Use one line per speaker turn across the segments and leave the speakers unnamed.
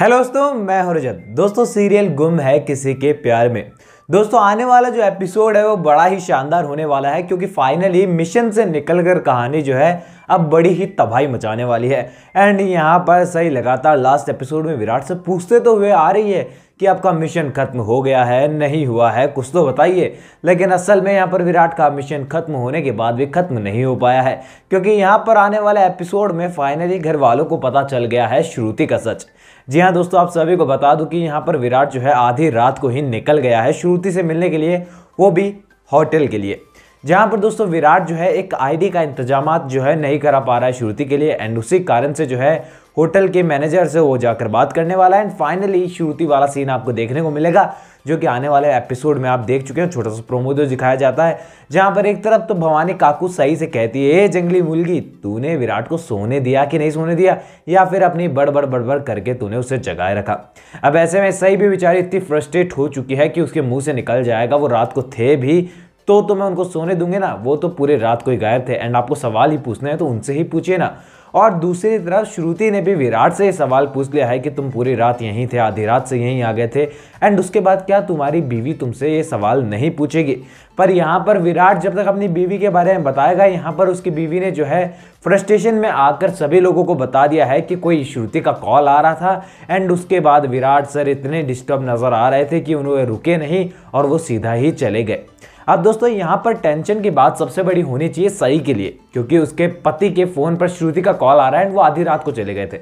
hello दोस्तों मैं हूं रजत दोस्तों सीरियल गुम है किसी के प्यार में दोस्तों आने वाला जो एपिसोड है वो बड़ा ही शानदार होने वाला है क्योंकि फाइनली मिशन से निकलकर कहानी जो है अब बड़ी ही तबाही मचाने वाली है एंड यहाँ पर सही लगातार लास्ट एपिसोड में विराट से पूछते तो हुए आ रही है कि आपका मिशन खत्म हो गया है नहीं हुआ है कुछ तो बताइए लेकिन असल में यहाँ पर विराट का मिशन खत्म होने के बाद भी खत्म नहीं हो पाया है क्योंकि यहाँ पर आने वाले एपिसोड में फाइनली घर वालों को पता चल गया है श्रुति का सच जी हाँ दोस्तों आप सभी को बता दूँ कि यहाँ पर विराट जो है आधी रात को ही निकल गया है श्रुति से मिलने के लिए वो भी होटल के लिए जहां पर दोस्तों विराट जो है एक आईडी का इंतजाम जो है नहीं करा पा रहा है श्रुति के लिए एंड उसी कारण से जो है होटल के मैनेजर से वो जाकर बात करने वाला है एंड फाइनली श्रुति वाला सीन आपको देखने को मिलेगा जो कि आने वाले एपिसोड में आप देख चुके हैं छोटा सा प्रोमो जो दिखाया जाता है जहां पर एक तरफ तो भवानी काकू सही से कहती है ए जंगली मुलगी तूने विराट को सोने दिया कि नहीं सोने दिया या फिर अपनी बड़बड़ बड़बड़ करके तूने उसे जगाए रखा अब ऐसे में सही भी बेचारी इतनी फ्रस्ट्रेट हो चुकी है कि उसके मुंह से निकल जाएगा वो रात को थे भी तो तो मैं उनको सोने दूंगे ना वो तो पूरे रात को ही गायब थे एंड आपको सवाल ही पूछना है तो उनसे ही पूछिए ना और दूसरी तरफ श्रुति ने भी विराट से सवाल पूछ लिया है कि तुम पूरी रात यहीं थे आधी रात से यहीं आ गए थे एंड उसके बाद क्या तुम्हारी बीवी तुमसे ये सवाल नहीं पूछेगी पर यहाँ पर विराट जब तक अपनी बीवी के बारे में बताएगा यहाँ पर उसकी बीवी ने जो है फ्रस्ट्रेशन में आकर सभी लोगों को बता दिया है कि कोई श्रुति का कॉल आ रहा था एंड उसके बाद विराट सर इतने डिस्टर्ब नज़र आ रहे थे कि उन्हें रुके नहीं और वो सीधा ही चले गए अब दोस्तों यहाँ पर टेंशन की बात सबसे बड़ी होनी चाहिए सई के लिए क्योंकि उसके पति के फ़ोन पर श्रुति का कॉल आ रहा है वो आधी रात को चले गए थे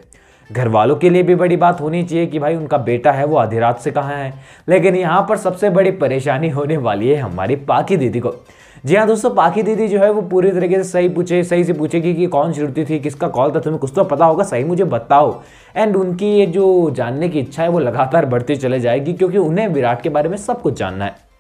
घर वालों के लिए भी बड़ी बात होनी चाहिए कि भाई उनका बेटा है वो आधी रात से कहाँ है लेकिन यहाँ पर सबसे बड़ी परेशानी होने वाली है हमारी पाकी दीदी को जी हाँ दोस्तों पाकी दीदी जो है वो पूरी तरीके से सही पूछे सही से पूछेगी कि कौन श्रुति थी किसका कॉल था तुम्हें कुछ तो पता होगा सही मुझे बताओ एंड उनकी ये जो जानने की इच्छा है वो लगातार बढ़ती चले जाएगी क्योंकि उन्हें विराट के बारे में सब कुछ जानना है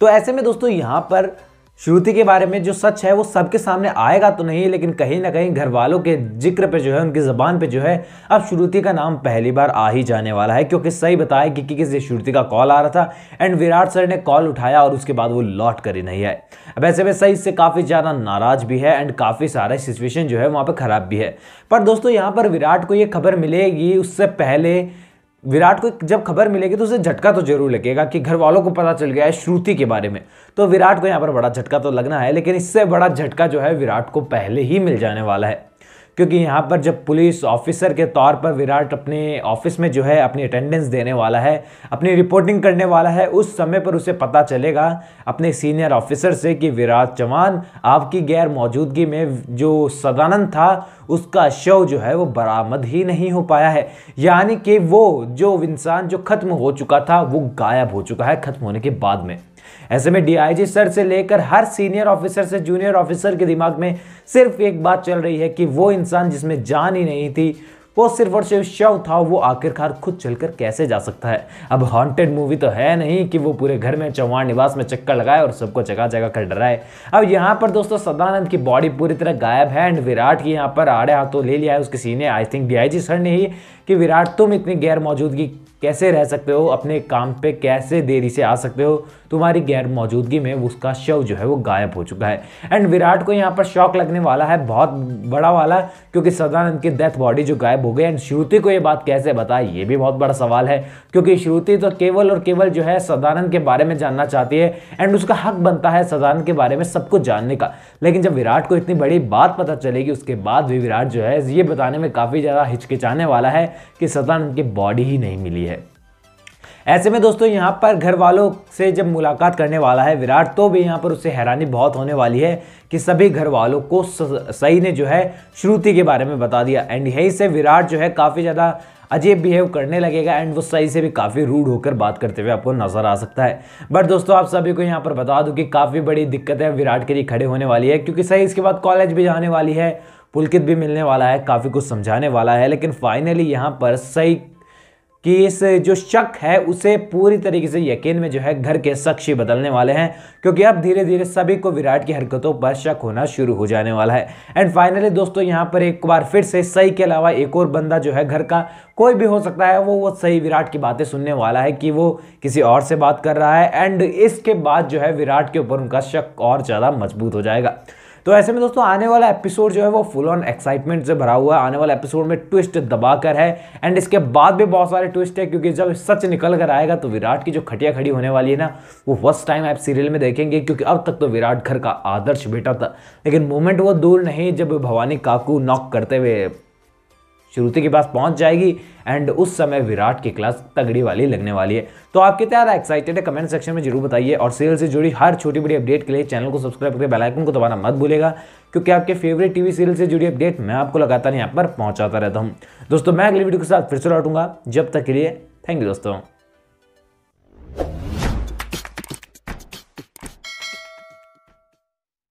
तो ऐसे में दोस्तों यहाँ पर श्रुति के बारे में जो सच है वो सबके सामने आएगा तो नहीं लेकिन कहीं ना कहीं घर वालों के जिक्र पे जो है उनकी ज़बान पे जो है अब श्रुति का नाम पहली बार आ ही जाने वाला है क्योंकि सही बताया कि किसी श्रुति का कॉल आ रहा था एंड विराट सर ने कॉल उठाया और उसके बाद वो लौट कर ही नहीं आए अब ऐसे में सही इससे काफ़ी ज़्यादा नाराज भी है एंड काफ़ी सारा सिचुएशन जो है वहाँ पर ख़राब भी है पर दोस्तों यहाँ पर विराट को ये खबर मिलेगी उससे पहले विराट को जब खबर मिलेगी तो उसे झटका तो जरूर लगेगा कि घर वालों को पता चल गया है श्रुति के बारे में तो विराट को यहाँ पर बड़ा झटका तो लगना है लेकिन इससे बड़ा झटका जो है विराट को पहले ही मिल जाने वाला है क्योंकि यहाँ पर जब पुलिस ऑफिसर के तौर पर विराट अपने ऑफिस में जो है अपनी अटेंडेंस देने वाला है अपनी रिपोर्टिंग करने वाला है उस समय पर उसे पता चलेगा अपने सीनियर ऑफिसर से कि विराट चौहान आपकी गैर मौजूदगी में जो सदानंद था उसका शव जो है वो बरामद ही नहीं हो पाया है यानी कि वो जो इंसान जो ख़त्म हो चुका था वो गायब हो चुका है ख़त्म होने के बाद में ऐसे में डीआईजी सर से लेकर हर सीनियर ऑफिसर से जूनियर ऑफिसर के दिमाग में सिर्फ एक बात चल रही है कि वो इंसान जिसमें जान ही नहीं थी वो सिर्फ और सिर्फ शव था वो आखिरकार खुद चलकर कैसे जा सकता है अब हॉन्टेड मूवी तो है नहीं कि वो पूरे घर में चौहान निवास में चक्कर लगाए और सबको जगह जगह कर डराए अब यहाँ पर दोस्तों सदानंद की बॉडी पूरी तरह गायब है एंड विराट की यहाँ पर आड़े हाथों ले लिया है उसके सीने आई थिंक डी सर ने ही कि विराट तुम इतनी गैर मौजूदगी कैसे रह सकते हो अपने काम पे कैसे देरी से आ सकते हो तुम्हारी गैर मौजूदगी में उसका शव जो है वो गायब हो चुका है एंड विराट को यहाँ पर शौक लगने वाला है बहुत बड़ा वाला क्योंकि सदानंद की डेथ बॉडी जो गायब हो गई एंड श्रुति को ये बात कैसे बताए ये भी बहुत बड़ा सवाल है क्योंकि श्रुति तो केवल और केवल जो है सदानंद के बारे में जानना चाहती है एंड उसका हक बनता है सदानंद के बारे में सब कुछ जानने का लेकिन जब विराट को इतनी बड़ी बात पता चलेगी उसके बाद भी विराट जो है ये बताने में काफ़ी ज़्यादा हिचकिचाने वाला है कि सदानंद की बॉडी ही नहीं मिली है ऐसे में दोस्तों यहाँ पर घर वालों से जब मुलाकात करने वाला है विराट तो भी यहाँ पर उससे हैरानी बहुत होने वाली है कि सभी घर वालों को सही ने जो है श्रुति के बारे में बता दिया एंड यहीं से विराट जो है काफ़ी ज़्यादा अजीब बिहेव करने लगेगा एंड वो सही से भी काफ़ी रूड होकर बात करते हुए आपको नज़र आ सकता है बट दोस्तों आप सभी को यहाँ पर बता दूँ कि काफ़ी बड़ी दिक्कत है विराट के लिए खड़े होने वाली है क्योंकि सही इसके बाद कॉलेज भी जाने वाली है पुलकित भी मिलने वाला है काफ़ी कुछ समझाने वाला है लेकिन फाइनली यहाँ पर सही कि इस जो शक है उसे पूरी तरीके से यकीन में जो है घर के शख्स बदलने वाले हैं क्योंकि अब धीरे धीरे सभी को विराट की हरकतों पर शक होना शुरू हो जाने वाला है एंड फाइनली दोस्तों यहाँ पर एक बार फिर से सही के अलावा एक और बंदा जो है घर का कोई भी हो सकता है वो वो सही विराट की बातें सुनने वाला है कि वो किसी और से बात कर रहा है एंड इसके बाद जो है विराट के ऊपर उनका शक और ज़्यादा मजबूत हो जाएगा तो ऐसे में दोस्तों आने वाला एपिसोड जो है वो फुल ऑन एक्साइटमेंट से भरा हुआ है आने वाला एपिसोड में ट्विस्ट दबाकर है एंड इसके बाद भी बहुत सारे ट्विस्ट है क्योंकि जब सच निकल कर आएगा तो विराट की जो खटिया खड़ी होने वाली है ना वो फर्स्ट टाइम आप सीरियल में देखेंगे क्योंकि अब तक तो विराट घर का आदर्श बेटा था लेकिन मोमेंट वो दूर नहीं जब भवानी काकू नॉक करते हुए श्रुति के पास पहुंच जाएगी एंड उस समय विराट की क्लास तगड़ी वाली लगने वाली है तो आप कितने ज़्यादा एक्साइटेड है कमेंट सेक्शन में जरूर बताइए और सेल से जुड़ी हर छोटी बड़ी अपडेट के लिए चैनल को सब्सक्राइब करके बेलाइकन को दबाना मत भूलेगा क्योंकि आपके फेवरेट टीवी सीरियल से जुड़ी अपडेट मैं आपको लगातार यहाँ पर पहुँचाता रहता हूँ दोस्तों मैं अगली वीडियो के साथ फिर से लौटूंगा जब तक के लिए थैंक यू दोस्तों